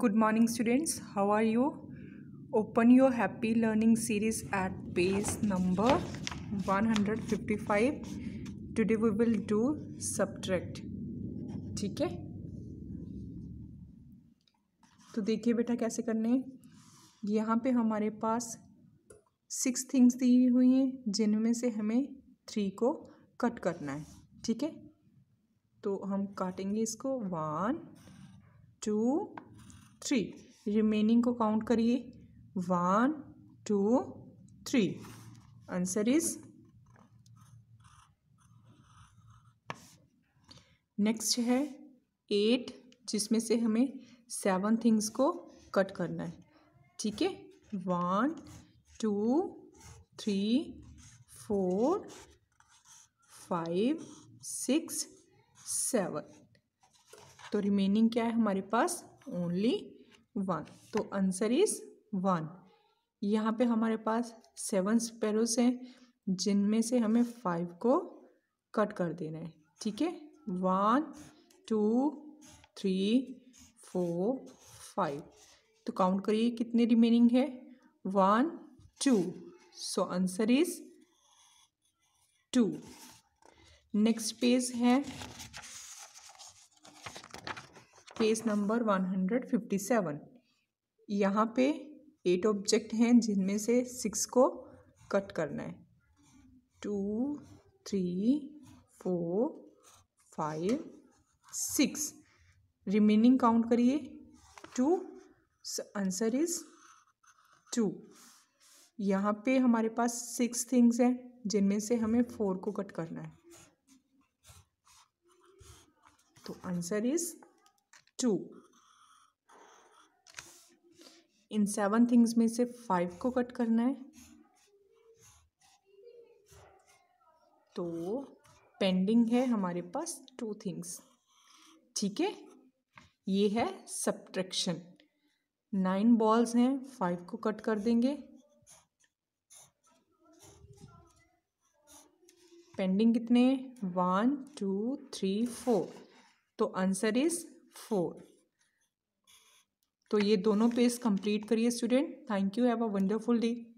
good morning students how are you open your happy learning series at page number one hundred fifty 155 today we will do subtract ठीक है तो देखिए बेटा कैसे करने यहाँ पे हमारे पास सिक्स थिंग्स दी हुई हैं जिनमें से हमें थ्री को कट करना है ठीक है तो हम काटेंगे इसको वन टू थ्री रिमेनिंग को काउंट करिए one two three answer is next है एट जिसमें से हमें सेवन थिंग्स को कट करना है ठीक है one two three four five six seven तो रिमेनिंग क्या है हमारे पास ओनली वन तो आंसर इज वन यहाँ पे हमारे पास सेवन स्पेरोस हैं जिनमें से हमें फाइव को कट कर देना है ठीक है one two three four five तो काउंट करिए कितने रिमेनिंग है one two so answer is two next page है केस नंबर 157 यहाँ पे एट ऑब्जेक्ट हैं जिनमें से सिक्स को कट करना है two three four five six remaining count करिए टू आंसर इज टू यहाँ पे हमारे पास सिक्स थिंग्स हैं जिनमें से हमें फोर को कट करना है तो answer is two in seven things में से फाइव को कट करना है तो पेंडिंग है हमारे पास टू थिंग्स ठीक है ये है सब्ट्रैक्शन नाइन बॉल्स हैं फाइव को कट कर देंगे पेंडिंग कितने वन टू थ्री फोर तो आंसर इज़ फोर तो ये दोनों पेज कंप्लीट करिए student thank you have a wonderful day